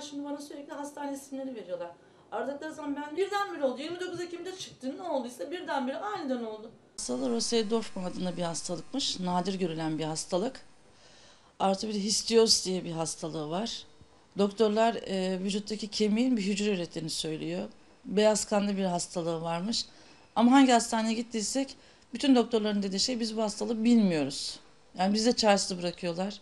karşı numara sürekli hastane isimleri veriyorlar. Aradıkları zaman ben birdenbire oldu. 29 Ekim'de çıktı ne olduysa birdenbire aniden oldu. Hastalar Rosey Dorfman adında bir hastalıkmış. Nadir görülen bir hastalık. Artı bir histios diye bir hastalığı var. Doktorlar e, vücuttaki kemiğin bir hücre ürettiğini söylüyor. Beyaz kanlı bir hastalığı varmış. Ama hangi hastaneye gittiysek bütün doktorların dediği şey biz bu hastalığı bilmiyoruz. Yani bize de çaresiz bırakıyorlar.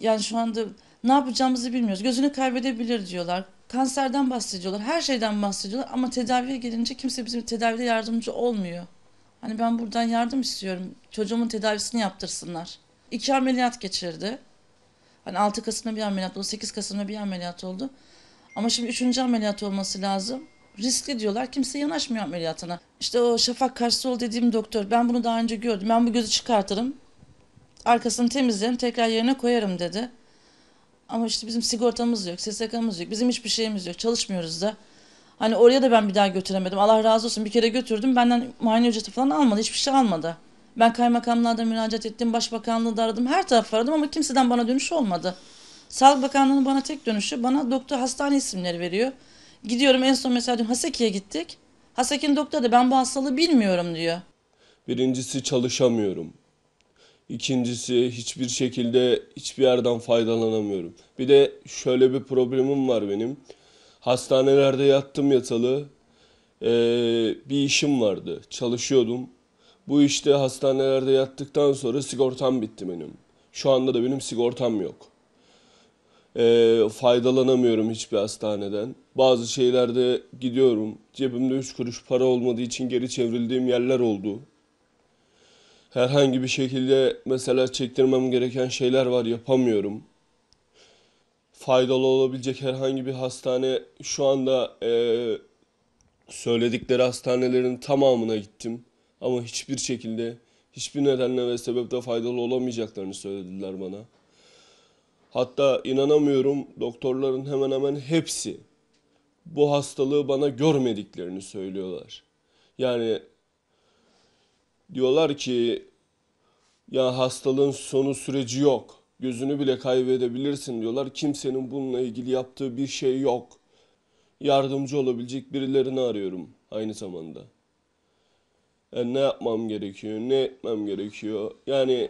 Yani şu anda ne yapacağımızı bilmiyoruz. Gözünü kaybedebilir diyorlar. Kanserden bahsediyorlar. Her şeyden bahsediyorlar ama tedaviye gelince kimse bizim tedavide yardımcı olmuyor. Hani ben buradan yardım istiyorum. Çocuğumun tedavisini yaptırsınlar. İki ameliyat geçirdi. Hani 6 Kasım'da bir ameliyat oldu, 8 Kasım'da bir ameliyat oldu. Ama şimdi üçüncü ameliyat olması lazım. Riskli diyorlar. Kimse yanaşmıyor ameliyatına. İşte o Şafak Karsoğlu dediğim doktor. Ben bunu daha önce gördüm. Ben bu gözü çıkartırım. Arkasını temizlerim. Tekrar yerine koyarım dedi. Ama işte bizim sigortamız yok, SSK'mız yok, bizim hiçbir şeyimiz yok, çalışmıyoruz da. Hani oraya da ben bir daha götüremedim. Allah razı olsun bir kere götürdüm. Benden muayene ücreti falan almadı. Hiçbir şey almadı. Ben kaymakamlığa da müracaat ettim. Başbakanlığı da aradım. Her tarafı aradım ama kimseden bana dönüş olmadı. Sağlık Bakanlığı'nın bana tek dönüşü bana doktor hastane isimleri veriyor. Gidiyorum en son mesela dün Haseki'ye gittik. Haseki'nin doktoru da ben bu hastalığı bilmiyorum diyor. Birincisi çalışamıyorum. İkincisi hiçbir şekilde hiçbir yerden faydalanamıyorum. Bir de şöyle bir problemim var benim. Hastanelerde yattım yatalı. Ee, bir işim vardı. Çalışıyordum. Bu işte hastanelerde yattıktan sonra sigortam bitti benim. Şu anda da benim sigortam yok. Ee, faydalanamıyorum hiçbir hastaneden. Bazı şeylerde gidiyorum. Cebimde üç kuruş para olmadığı için geri çevrildiğim yerler oldu herhangi bir şekilde mesela çektirmem gereken şeyler var yapamıyorum. Faydalı olabilecek herhangi bir hastane şu anda e, söyledikleri hastanelerin tamamına gittim. Ama hiçbir şekilde hiçbir nedenle ve sebeple faydalı olamayacaklarını söylediler bana. Hatta inanamıyorum doktorların hemen hemen hepsi bu hastalığı bana görmediklerini söylüyorlar. Yani diyorlar ki ya hastalığın sonu süreci yok. Gözünü bile kaybedebilirsin diyorlar. Kimsenin bununla ilgili yaptığı bir şey yok. Yardımcı olabilecek birilerini arıyorum aynı zamanda. Yani e, ne yapmam gerekiyor, ne etmem gerekiyor. Yani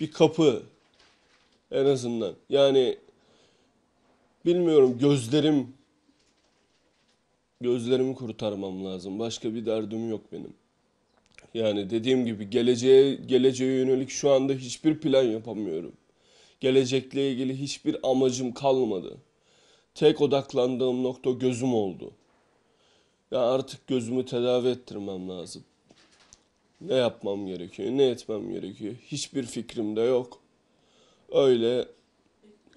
bir kapı en azından. Yani bilmiyorum gözlerim gözlerimi kurtarmam lazım. Başka bir derdim yok benim. Yani dediğim gibi geleceğe geleceğe yönelik şu anda hiçbir plan yapamıyorum. Gelecekle ilgili hiçbir amacım kalmadı. Tek odaklandığım nokta gözüm oldu. Ya artık gözümü tedavi ettirmem lazım. Ne yapmam gerekiyor, ne etmem gerekiyor hiçbir fikrim de yok. Öyle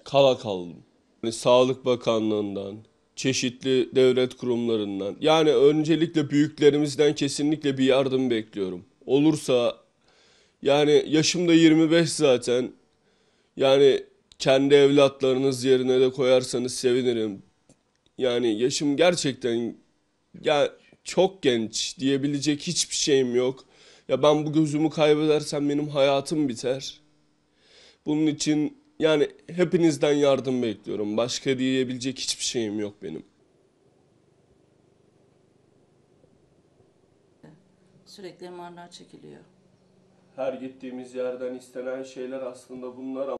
kala kaldım. Yani Sağlık Bakanlığından, çeşitli devlet kurumlarından. Yani öncelikle büyüklerimizden kesinlikle bir yardım bekliyorum. Olursa yani yaşım da 25 zaten. Yani kendi evlatlarınız yerine de koyarsanız sevinirim. Yani yaşım gerçekten ya çok genç diyebilecek hiçbir şeyim yok. Ya ben bu gözümü kaybedersem benim hayatım biter. Bunun için yani hepinizden yardım bekliyorum. Başka diyebilecek hiçbir şeyim yok benim. Sürekli MR'lar çekiliyor. Her gittiğimiz yerden istenen şeyler aslında bunlar ama.